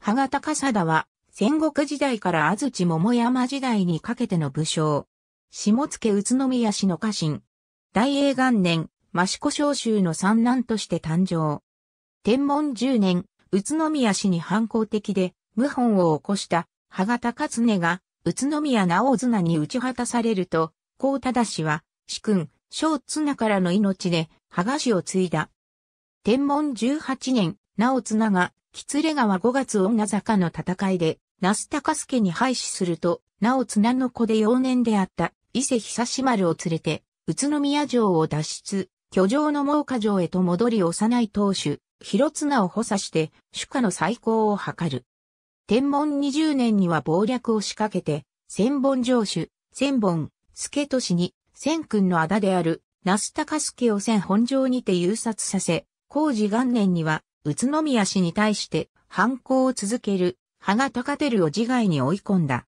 羽賀高貞は、戦国時代から安土桃山時代にかけての武将。下野宇都宮市の家臣。大英元年、益子昭州の三男として誕生。天文十年、宇都宮市に反抗的で、謀反を起こした、羽賀高常が、宇都宮直綱に打ち果たされると、高忠氏は、主君、小綱からの命で、羽賀氏を継いだ。天文十八年、直綱が、喜連川五月女坂の戦いで、那須高助に敗死すると、なお綱の子で幼年であった伊勢久志丸を連れて、宇都宮城を脱出、居城の猛火城へと戻り幼い当主、広綱を補佐して、主家の再興を図る。天文二十年には謀略を仕掛けて、千本城主、千本、助市に、千君の仇である、那須高助を千本城にて誘殺させ、工事元年には、宇都宮氏に対して反抗を続ける、羽賀高照を自害に追い込んだ。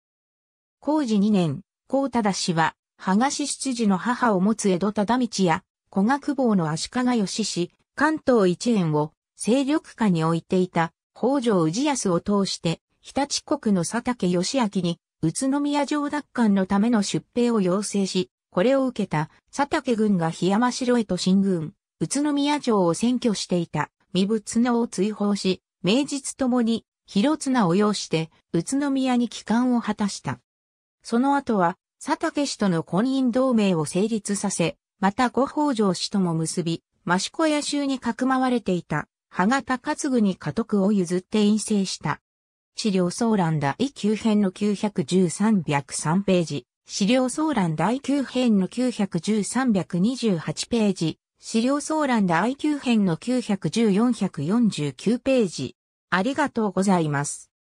工事2年、高忠氏は、羽賀氏出自の母を持つ江戸忠道や、古学坊の足利義氏、関東一円を勢力下に置いていた北条氏康を通して、日立国の佐竹義明に、宇都宮城奪還のための出兵を要請し、これを受けた佐竹軍が檜山城へと進軍、宇都宮城を占拠していた。身仏能を追放し、名実ともに広綱を要して宇都宮に帰還を果たした。その後は佐竹氏との婚姻同盟を成立させ、また五北条氏とも結び、益子屋州にかくまわれていた、羽型勝具に家督を譲って陰性した。資料騒乱第9編の9 1十3 0 3ページ、資料騒乱第9編の9 1百3 2 8ページ、資料総覧で IQ 編の910-449ページ。ありがとうございます。